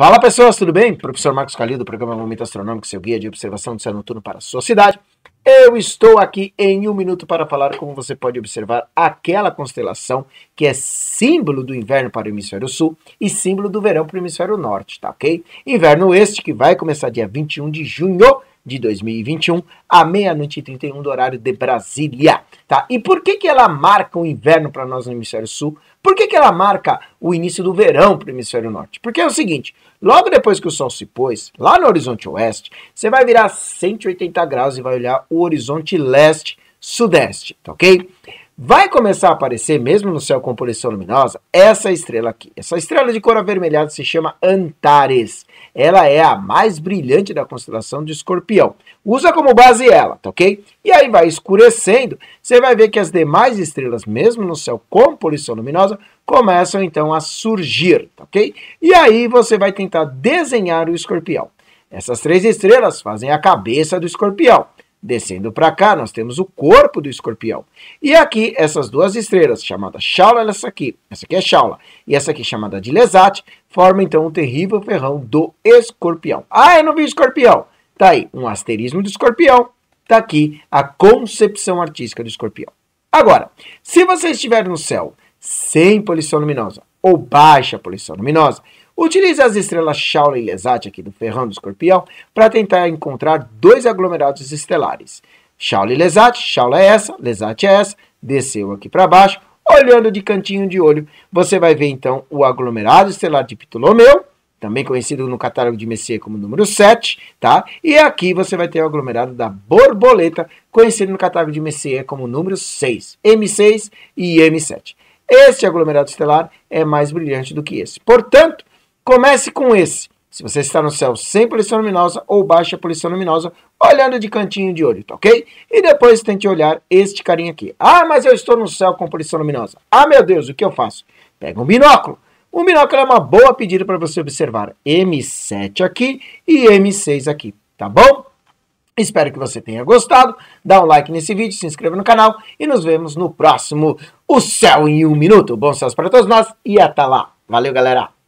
Fala pessoas, tudo bem? Professor Marcos Calil do programa Momento Astronômico, seu guia de observação do céu noturno para a sua cidade. Eu estou aqui em um minuto para falar como você pode observar aquela constelação que é símbolo do inverno para o hemisfério sul e símbolo do verão para o hemisfério norte, tá ok? Inverno este que vai começar dia 21 de junho de 2021, à meia-noite e 31 do horário de Brasília. Tá? E por que, que ela marca o inverno para nós no Hemisfério Sul? Por que, que ela marca o início do verão para o Hemisfério Norte? Porque é o seguinte, logo depois que o Sol se pôs, lá no horizonte oeste, você vai virar 180 graus e vai olhar o horizonte leste-sudeste, tá ok? vai começar a aparecer, mesmo no céu com poluição luminosa, essa estrela aqui. Essa estrela de cor avermelhada se chama Antares. Ela é a mais brilhante da constelação de Escorpião. Usa como base ela, tá ok? E aí vai escurecendo, você vai ver que as demais estrelas, mesmo no céu com poluição luminosa, começam então a surgir, tá ok? E aí você vai tentar desenhar o escorpião. Essas três estrelas fazem a cabeça do escorpião. Descendo para cá, nós temos o corpo do escorpião. E aqui, essas duas estrelas, chamadas Shaula, essa aqui, essa aqui é Shaula, e essa aqui chamada de Lesate, forma então o um terrível ferrão do escorpião. Ah, eu não vi o escorpião! Tá aí, um asterismo do escorpião. Tá aqui a concepção artística do escorpião. Agora, se você estiver no céu sem poluição luminosa ou baixa poluição luminosa, Utilize as estrelas Shaula e Lesat aqui do Ferrão do Escorpião para tentar encontrar dois aglomerados estelares. Shaula e Lesat, Shaula é essa, Lesat é essa, desceu aqui para baixo, olhando de cantinho de olho, você vai ver então o aglomerado estelar de Ptolomeu, também conhecido no catálogo de Messier como número 7, tá? E aqui você vai ter o aglomerado da borboleta, conhecido no catálogo de Messier como número 6, M6 e M7. Este aglomerado estelar é mais brilhante do que esse. Portanto, Comece com esse. Se você está no céu sem poluição luminosa ou baixa poluição luminosa, olhando de cantinho de olho, tá ok? E depois tente olhar este carinha aqui. Ah, mas eu estou no céu com poluição luminosa. Ah, meu Deus, o que eu faço? Pega um binóculo. O binóculo é uma boa pedida para você observar M7 aqui e M6 aqui, tá bom? Espero que você tenha gostado. Dá um like nesse vídeo, se inscreva no canal e nos vemos no próximo O Céu em um Minuto. Bom céus para todos nós e até lá. Valeu, galera!